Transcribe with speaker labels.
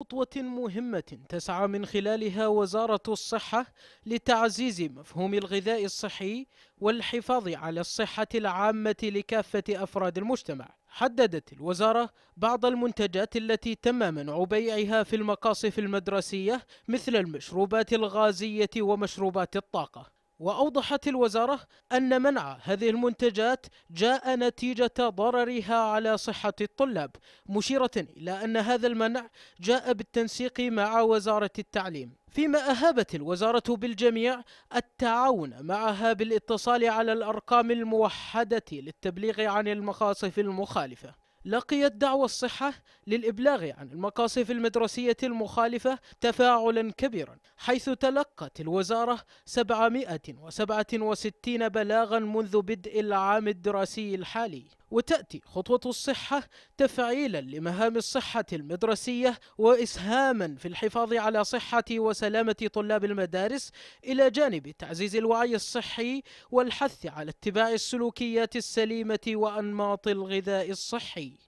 Speaker 1: خطوة مهمة تسعى من خلالها وزارة الصحة لتعزيز مفهوم الغذاء الصحي والحفاظ على الصحة العامة لكافة أفراد المجتمع حددت الوزارة بعض المنتجات التي تم منع بيعها في المقاصف المدرسية مثل المشروبات الغازية ومشروبات الطاقة وأوضحت الوزارة أن منع هذه المنتجات جاء نتيجة ضررها على صحة الطلاب مشيرة إلى أن هذا المنع جاء بالتنسيق مع وزارة التعليم فيما أهابت الوزارة بالجميع التعاون معها بالاتصال على الأرقام الموحدة للتبليغ عن المخاصف المخالفة لقيت دعوى الصحة للإبلاغ عن المقاصف المدرسية المخالفة تفاعلا كبيرا حيث تلقت الوزارة 767 بلاغا منذ بدء العام الدراسي الحالي وتأتي خطوة الصحة تفعيلا لمهام الصحة المدرسية وإسهاما في الحفاظ على صحة وسلامة طلاب المدارس إلى جانب تعزيز الوعي الصحي والحث على اتباع السلوكيات السليمة وأنماط الغذاء الصحي